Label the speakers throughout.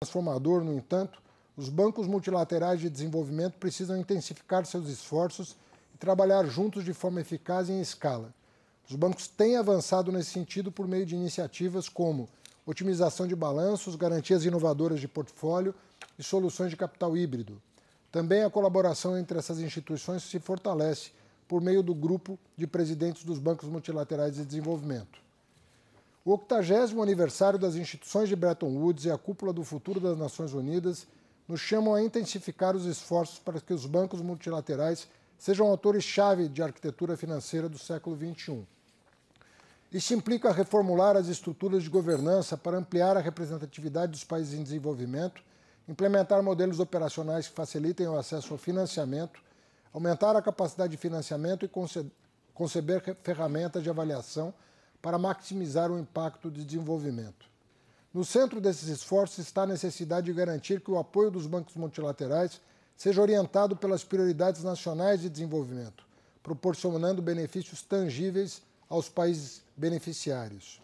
Speaker 1: transformador, no entanto, os bancos multilaterais de desenvolvimento precisam intensificar seus esforços e trabalhar juntos de forma eficaz e em escala. Os bancos têm avançado nesse sentido por meio de iniciativas como otimização de balanços, garantias inovadoras de portfólio e soluções de capital híbrido. Também a colaboração entre essas instituições se fortalece por meio do grupo de presidentes dos bancos multilaterais de desenvolvimento. O 80 aniversário das instituições de Bretton Woods e a cúpula do futuro das Nações Unidas nos chamam a intensificar os esforços para que os bancos multilaterais sejam autores-chave de arquitetura financeira do século XXI. Isso implica reformular as estruturas de governança para ampliar a representatividade dos países em desenvolvimento, implementar modelos operacionais que facilitem o acesso ao financiamento, aumentar a capacidade de financiamento e conceber ferramentas de avaliação para maximizar o impacto de desenvolvimento. No centro desses esforços está a necessidade de garantir que o apoio dos bancos multilaterais seja orientado pelas prioridades nacionais de desenvolvimento, proporcionando benefícios tangíveis aos países beneficiários.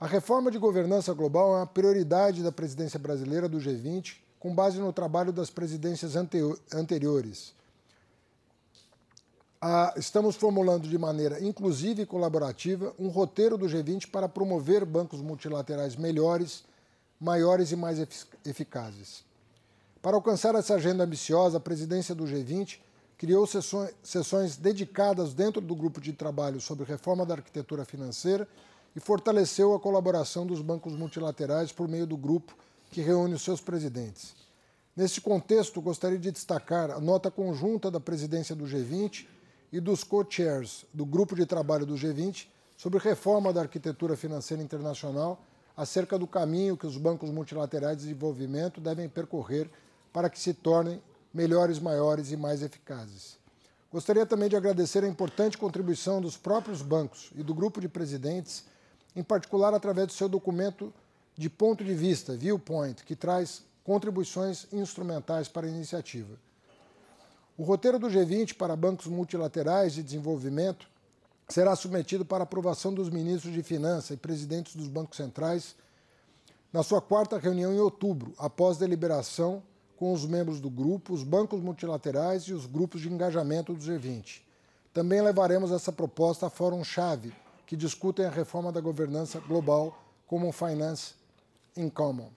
Speaker 1: A reforma de governança global é uma prioridade da presidência brasileira do G20, com base no trabalho das presidências anteriores. Ah, estamos formulando de maneira inclusiva e colaborativa um roteiro do G20 para promover bancos multilaterais melhores, maiores e mais eficazes. Para alcançar essa agenda ambiciosa, a presidência do G20 criou sessões dedicadas dentro do grupo de trabalho sobre reforma da arquitetura financeira e fortaleceu a colaboração dos bancos multilaterais por meio do grupo que reúne os seus presidentes. Nesse contexto, gostaria de destacar a nota conjunta da presidência do G20 e dos co-chairs do Grupo de Trabalho do G20 sobre reforma da arquitetura financeira internacional acerca do caminho que os bancos multilaterais de desenvolvimento devem percorrer para que se tornem melhores, maiores e mais eficazes. Gostaria também de agradecer a importante contribuição dos próprios bancos e do grupo de presidentes, em particular através do seu documento de ponto de vista, Viewpoint, que traz contribuições instrumentais para a iniciativa. O roteiro do G20 para bancos multilaterais de desenvolvimento será submetido para aprovação dos ministros de Finança e presidentes dos bancos centrais na sua quarta reunião em outubro, após deliberação com os membros do grupo, os bancos multilaterais e os grupos de engajamento do G20. Também levaremos essa proposta a fórum-chave, que discutem a reforma da governança global como Finance in Common.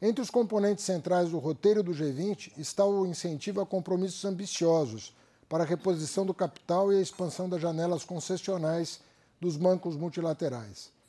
Speaker 1: Entre os componentes centrais do roteiro do G20 está o incentivo a compromissos ambiciosos para a reposição do capital e a expansão das janelas concessionais dos bancos multilaterais.